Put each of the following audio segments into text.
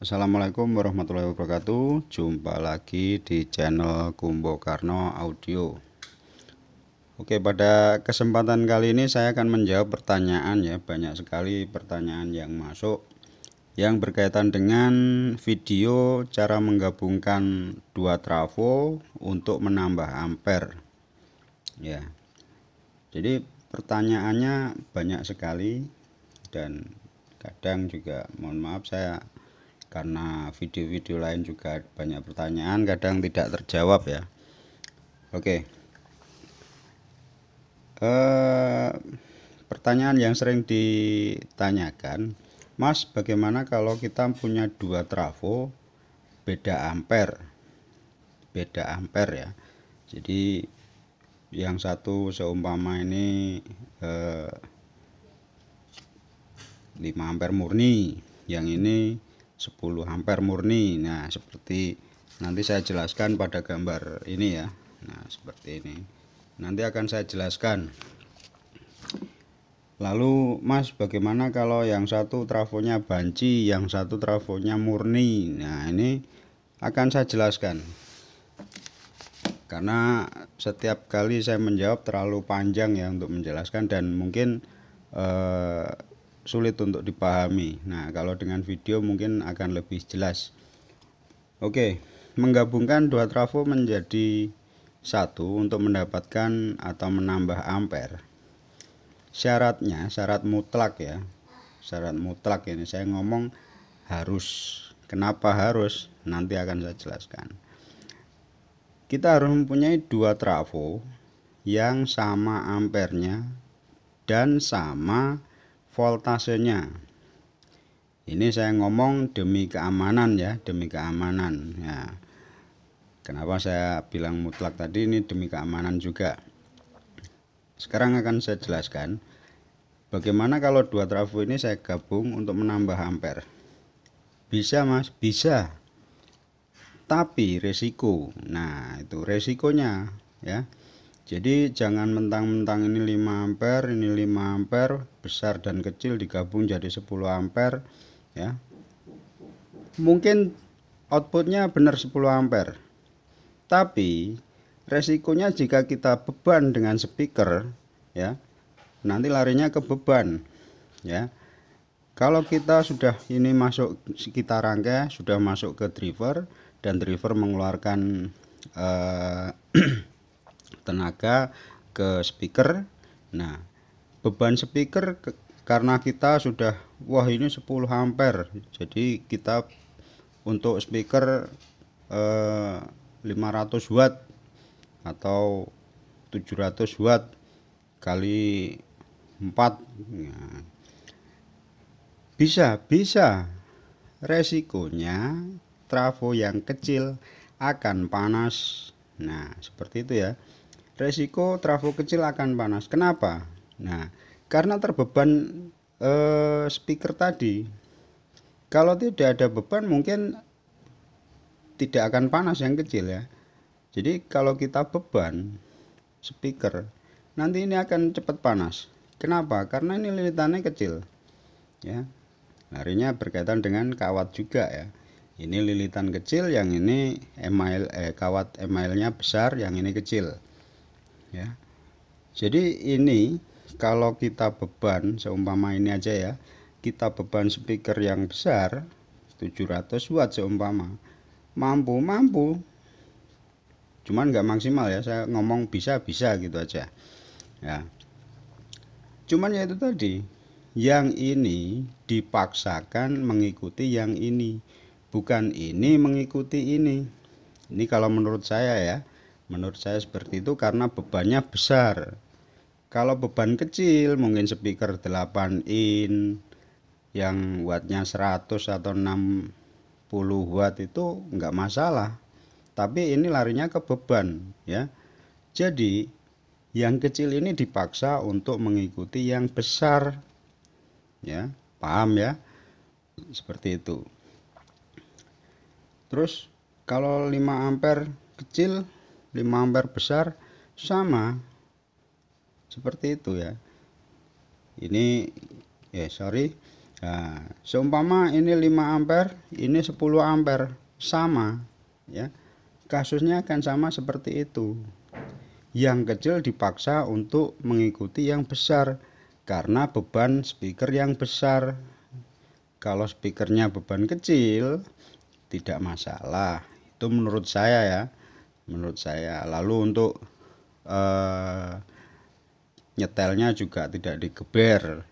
Assalamualaikum warahmatullahi wabarakatuh Jumpa lagi di channel Kumbo Karno Audio Oke pada kesempatan kali ini saya akan menjawab pertanyaan ya Banyak sekali pertanyaan yang masuk Yang berkaitan dengan video cara menggabungkan dua trafo untuk menambah ampere Ya Jadi pertanyaannya banyak sekali Dan kadang juga mohon maaf saya karena video-video lain juga banyak pertanyaan kadang tidak terjawab ya oke okay. Eh, pertanyaan yang sering ditanyakan Mas bagaimana kalau kita punya dua trafo beda ampere beda ampere ya jadi yang satu seumpama ini eh, 5 ampere murni yang ini 10 ampere murni nah seperti nanti saya jelaskan pada gambar ini ya nah seperti ini nanti akan saya jelaskan lalu mas bagaimana kalau yang satu trafonya banci yang satu trafonya murni nah ini akan saya jelaskan karena setiap kali saya menjawab terlalu panjang ya untuk menjelaskan dan mungkin eh, sulit untuk dipahami. Nah, kalau dengan video mungkin akan lebih jelas. Oke, menggabungkan dua trafo menjadi satu untuk mendapatkan atau menambah ampere. Syaratnya, syarat mutlak ya. Syarat mutlak ini saya ngomong harus. Kenapa harus? Nanti akan saya jelaskan. Kita harus mempunyai dua trafo yang sama ampernya dan sama voltasenya. Ini saya ngomong demi keamanan ya, demi keamanan ya. Kenapa saya bilang mutlak tadi ini demi keamanan juga. Sekarang akan saya jelaskan bagaimana kalau dua trafo ini saya gabung untuk menambah ampere. Bisa Mas, bisa. Tapi resiko. Nah, itu resikonya ya jadi jangan mentang-mentang ini 5 ampere ini 5 ampere besar dan kecil digabung jadi 10 ampere ya mungkin outputnya benar 10 ampere tapi resikonya jika kita beban dengan speaker ya nanti larinya ke beban ya kalau kita sudah ini masuk kita rangka sudah masuk ke driver dan driver mengeluarkan uh, tenaga ke speaker nah beban speaker ke, karena kita sudah wah ini 10 ampere jadi kita untuk speaker eh, 500 watt atau 700 watt kali 4 nah. bisa bisa resikonya trafo yang kecil akan panas nah seperti itu ya resiko trafo kecil akan panas. Kenapa? Nah, karena terbeban eh, speaker tadi. Kalau tidak ada beban mungkin tidak akan panas yang kecil ya. Jadi kalau kita beban speaker, nanti ini akan cepat panas. Kenapa? Karena ini lilitannya kecil. Ya. Larinya berkaitan dengan kawat juga ya ini lilitan kecil yang ini email eh kawat emailnya besar yang ini kecil ya jadi ini kalau kita beban seumpama ini aja ya kita beban speaker yang besar 700 watt seumpama mampu mampu cuman nggak maksimal ya saya ngomong bisa bisa gitu aja ya cuman ya itu tadi yang ini dipaksakan mengikuti yang ini bukan ini mengikuti ini ini kalau menurut saya ya Menurut saya seperti itu karena bebannya besar. Kalau beban kecil mungkin speaker 8 in yang wattnya 100 atau 60 watt itu nggak masalah. Tapi ini larinya ke beban ya. Jadi yang kecil ini dipaksa untuk mengikuti yang besar. Ya, paham ya? Seperti itu. Terus kalau 5 ampere kecil 5 ampere besar sama seperti itu ya ini ya sorry nah, seumpama ini 5 ampere ini 10 ampere sama ya kasusnya akan sama seperti itu yang kecil dipaksa untuk mengikuti yang besar karena beban speaker yang besar kalau speakernya beban kecil tidak masalah itu menurut saya ya menurut saya lalu untuk uh, nyetelnya juga tidak digeber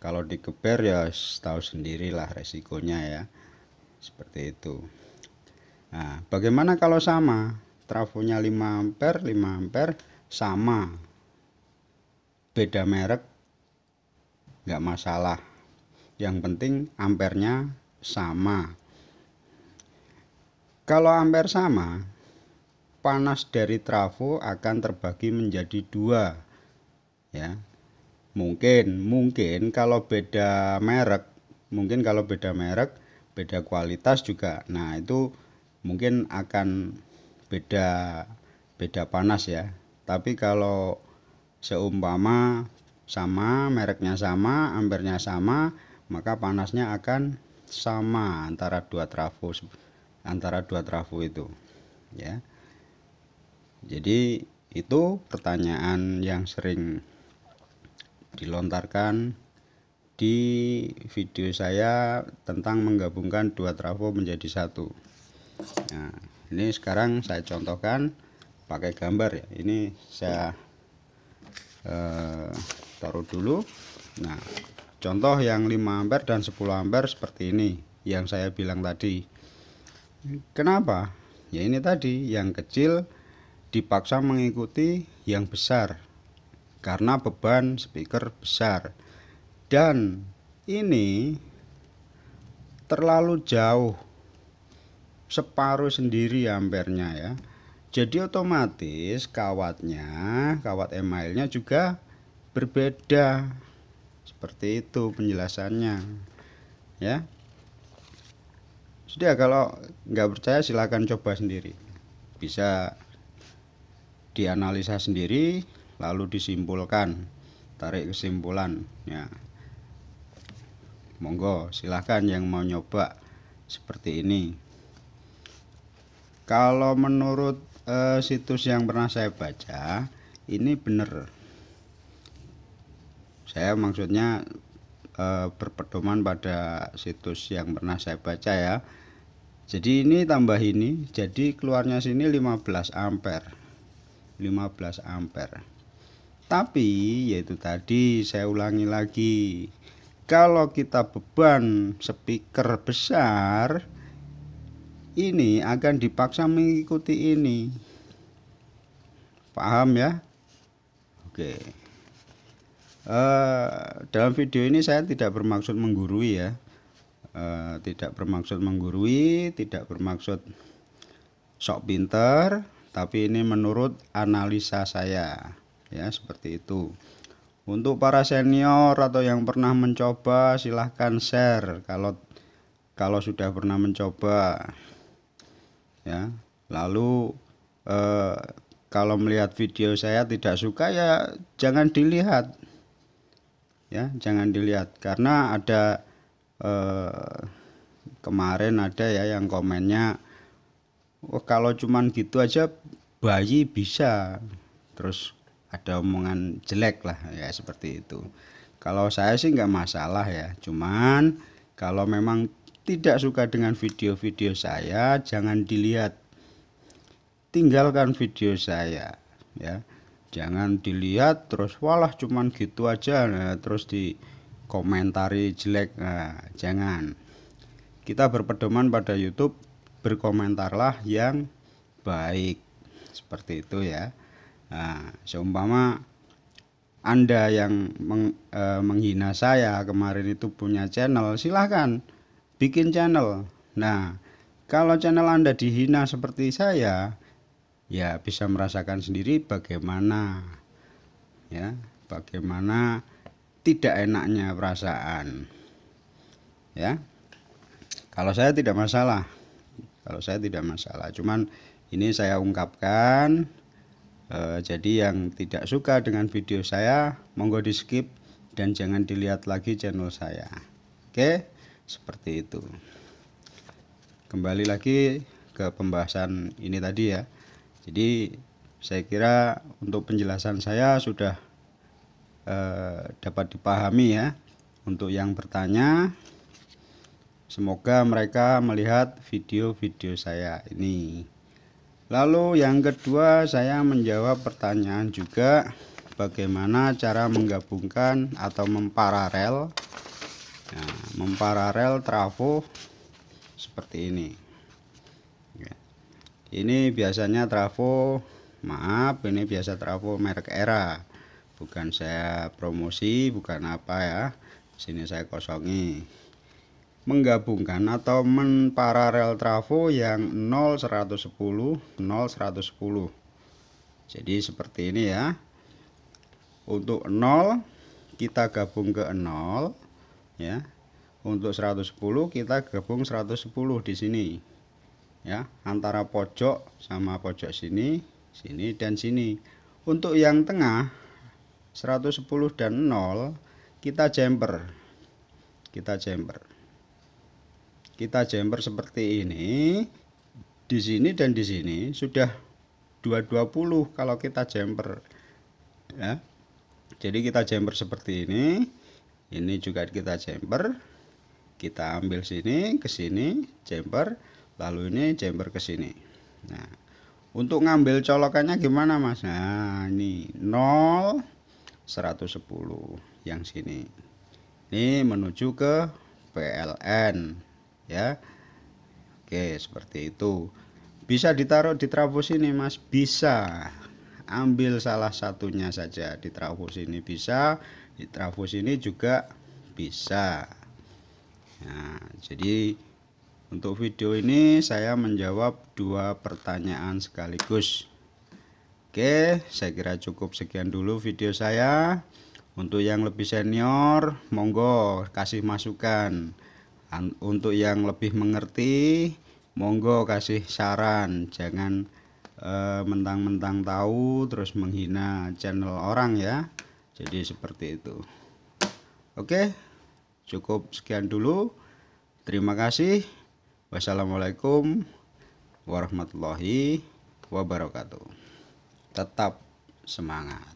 kalau digeber ya tahu sendirilah resikonya ya seperti itu nah bagaimana kalau sama trafonya 5 ampere 5 ampere sama beda merek nggak masalah yang penting ampernya sama kalau amper sama panas dari trafo akan terbagi menjadi dua ya mungkin mungkin kalau beda merek mungkin kalau beda merek beda kualitas juga nah itu mungkin akan beda beda panas ya tapi kalau seumpama sama mereknya sama ampernya sama maka panasnya akan sama antara dua trafo antara dua trafo itu ya jadi itu pertanyaan yang sering dilontarkan di video saya tentang menggabungkan dua trafo menjadi satu. Nah, ini sekarang saya contohkan pakai gambar ya. Ini saya eh, taruh dulu. Nah, contoh yang 5 ampere dan 10 ampere seperti ini yang saya bilang tadi. Kenapa? Ya ini tadi yang kecil dipaksa mengikuti yang besar karena beban speaker besar dan ini terlalu jauh separuh sendiri ampernya ya jadi otomatis kawatnya kawat emailnya juga berbeda seperti itu penjelasannya ya sudah kalau nggak percaya silahkan coba sendiri bisa dianalisa sendiri lalu disimpulkan tarik kesimpulan ya monggo silahkan yang mau nyoba seperti ini kalau menurut e, situs yang pernah saya baca ini benar saya maksudnya e, berpedoman pada situs yang pernah saya baca ya jadi ini tambah ini jadi keluarnya sini 15 ampere 15 ampere tapi yaitu tadi saya ulangi lagi kalau kita beban speaker besar ini akan dipaksa mengikuti ini paham ya oke uh, dalam video ini saya tidak bermaksud menggurui ya uh, tidak bermaksud menggurui tidak bermaksud sok pinter tapi ini menurut analisa saya ya seperti itu untuk para senior atau yang pernah mencoba silahkan share kalau kalau sudah pernah mencoba ya lalu eh, kalau melihat video saya tidak suka ya jangan dilihat ya jangan dilihat karena ada eh, kemarin ada ya yang komennya kalau cuman gitu aja bayi bisa terus ada omongan jelek lah ya seperti itu kalau saya sih nggak masalah ya cuman kalau memang tidak suka dengan video-video saya jangan dilihat tinggalkan video saya ya jangan dilihat terus walah cuman gitu aja nah, terus di komentari jelek nah, jangan kita berpedoman pada YouTube berkomentarlah yang baik seperti itu ya nah, seumpama anda yang meng, e, menghina saya kemarin itu punya channel silahkan bikin channel nah kalau channel anda dihina seperti saya ya bisa merasakan sendiri bagaimana ya bagaimana tidak enaknya perasaan ya kalau saya tidak masalah kalau saya tidak masalah cuman ini saya ungkapkan e, jadi yang tidak suka dengan video saya monggo di skip dan jangan dilihat lagi channel saya oke seperti itu kembali lagi ke pembahasan ini tadi ya jadi saya kira untuk penjelasan saya sudah e, dapat dipahami ya untuk yang bertanya Semoga mereka melihat video-video saya ini. Lalu yang kedua saya menjawab pertanyaan juga bagaimana cara menggabungkan atau memparalel ya, memparalel trafo seperti ini. Ya. Ini biasanya trafo maaf ini biasa trafo merek era bukan saya promosi bukan apa ya sini saya kosongi menggabungkan atau menparalel trafo yang 0 110 0 110 jadi seperti ini ya untuk 0 kita gabung ke 0 ya untuk 110 kita gabung 110 di sini ya antara pojok sama pojok sini sini dan sini untuk yang tengah 110 dan 0 kita jumper kita jumper kita jumper seperti ini di sini dan di sini sudah 220 kalau kita jumper ya jadi kita jumper seperti ini ini juga kita jumper kita ambil sini ke sini jumper lalu ini jumper ke sini nah untuk ngambil colokannya gimana mas nah ini 0 110 yang sini ini menuju ke PLN ya oke seperti itu bisa ditaruh di trafo sini mas bisa ambil salah satunya saja di trafo sini bisa di trafo sini juga bisa nah jadi untuk video ini saya menjawab dua pertanyaan sekaligus Oke, saya kira cukup sekian dulu video saya. Untuk yang lebih senior, monggo kasih masukan untuk yang lebih mengerti monggo kasih saran jangan eh, mentang-mentang uh, tahu terus menghina channel orang ya jadi seperti itu oke cukup sekian dulu terima kasih wassalamualaikum warahmatullahi wabarakatuh tetap semangat